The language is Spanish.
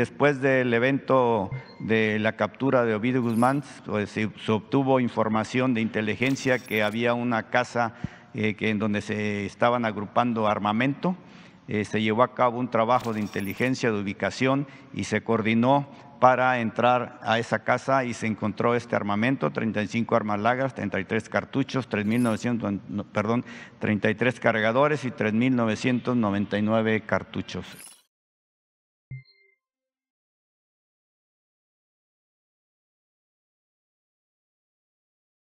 después del evento de la captura de Ovidio Guzmán, pues, se, obtuvo información de inteligencia que había una casa eh, en donde se estaban agrupando armamento. Eh, se llevó a cabo un trabajo de inteligencia, de ubicación y se coordinó para entrar a esa casa y se encontró este armamento, 35 armas largas, 33 cartuchos, 3.900, perdón, 33 cargadores y 3.999 cartuchos.